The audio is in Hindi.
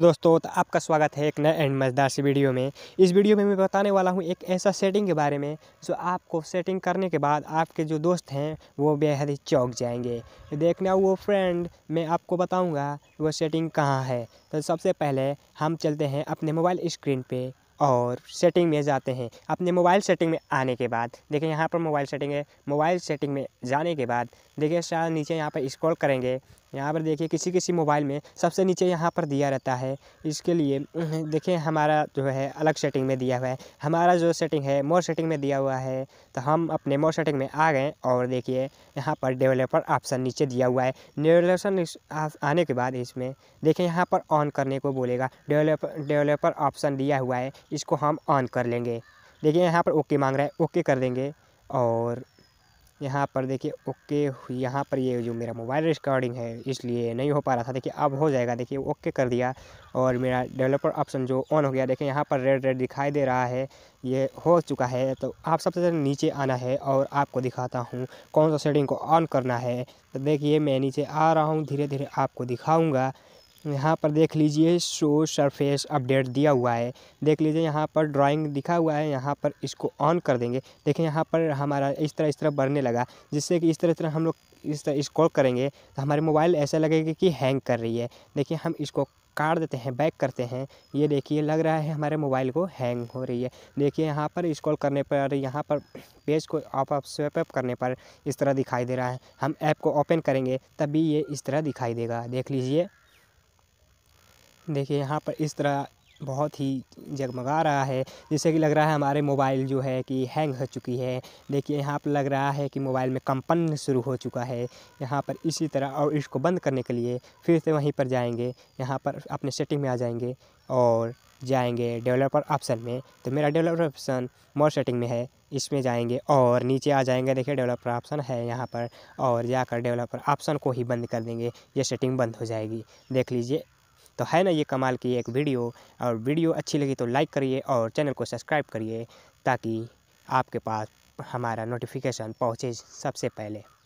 दोस्तों तो आपका स्वागत है एक नए एंड मज़ेदार सी वीडियो में इस वीडियो में मैं बताने वाला हूँ एक ऐसा सेटिंग के बारे में जो आपको सेटिंग करने के बाद आपके जो दोस्त हैं वो बेहद ही चौक जाएंगे देखना वो फ्रेंड मैं आपको बताऊँगा वो सेटिंग कहाँ है तो सबसे पहले हम चलते हैं अपने मोबाइल स्क्रीन पर और सेटिंग में जाते हैं अपने मोबाइल सेटिंग में आने के बाद देखिए यहाँ पर मोबाइल सेटिंग है मोबाइल सेटिंग में जाने के बाद देखिए शायद नीचे यहाँ पर स्क्रॉल करेंगे यहाँ पर देखिए किसी किसी मोबाइल में सबसे नीचे यहाँ पर दिया रहता है इसके लिए देखिए हमारा जो है अलग सेटिंग में दिया हुआ है हमारा जो सेटिंग है मोर सेटिंग में दिया हुआ है तो हम अपने मोर सेटिंग में आ गए और देखिए यहाँ पर डेवलपर ऑप्शन नीचे दिया हुआ है डेवलपन आने के बाद इसमें देखिए यहाँ पर ऑन करने को बोलेगा डेवलपर डेवलपर ऑप्शन दिया हुआ है इसको हम ऑन कर लेंगे देखिए यहाँ पर ओके मांग रहा है ओके कर देंगे और यहाँ पर देखिए ओके यहाँ पर ये जो मेरा मोबाइल रिकॉर्डिंग है इसलिए नहीं हो पा रहा था देखिए अब हो जाएगा देखिए ओके कर दिया और मेरा डेवलपर ऑप्शन जो ऑन हो गया देखिए यहाँ पर रेड रेड दिखाई दे रहा है ये हो चुका है तो आप सबसे पहले नीचे आना है और आपको दिखाता हूँ कौन सा सेटिंग को ऑन करना है तो देखिए मैं नीचे आ रहा हूँ धीरे धीरे आपको दिखाऊँगा यहाँ पर देख लीजिए शो सरफेस अपडेट दिया हुआ है देख लीजिए यहाँ पर ड्राइंग दिखा हुआ है यहाँ पर इसको ऑन कर देंगे देखिए यहाँ पर हमारा इस तरह इस तरह बढ़ने लगा जिससे कि इस तरह तरह हम लोग इस तरह स्क्रॉल करेंगे तो हमारे मोबाइल ऐसा लगेगा कि हैंग कर रही है देखिए हम इसको काट देते हैं बैक करते हैं ये देखिए लग रहा है हमारे मोबाइल को हैंग हो रही है देखिए यहाँ पर इस्कॉल करने पर यहाँ पर पेज को आप आप स्वेप अप करने पर इस तरह दिखाई दे रहा है हम ऐप को ओपन करेंगे तभी ये इस तरह दिखाई देगा देख लीजिए देखिए यहाँ पर इस तरह बहुत ही जगमगा रहा है जैसे कि लग रहा है हमारे मोबाइल जो है कि हैंग हो चुकी है देखिए यहाँ पर लग रहा है कि मोबाइल में कंपन शुरू हो चुका है यहाँ पर इसी तरह और इसको बंद करने के लिए फिर से वहीं पर जाएंगे यहाँ पर अपने सेटिंग में आ जाएंगे और जाएंगे डेवलपर ऑप्शन में तो मेरा डेवलपर ऑप्शन मोर सेटिंग में है इसमें जाएंगे और नीचे आ जाएंगे देखिए डेवलपर ऑप्शन है यहाँ पर और जाकर डेवलपर ऑप्शन को ही बंद कर देंगे ये सेटिंग बंद हो जाएगी देख लीजिए तो है ना ये कमाल की एक वीडियो और वीडियो अच्छी लगी तो लाइक करिए और चैनल को सब्सक्राइब करिए ताकि आपके पास हमारा नोटिफिकेशन पहुँचे सबसे पहले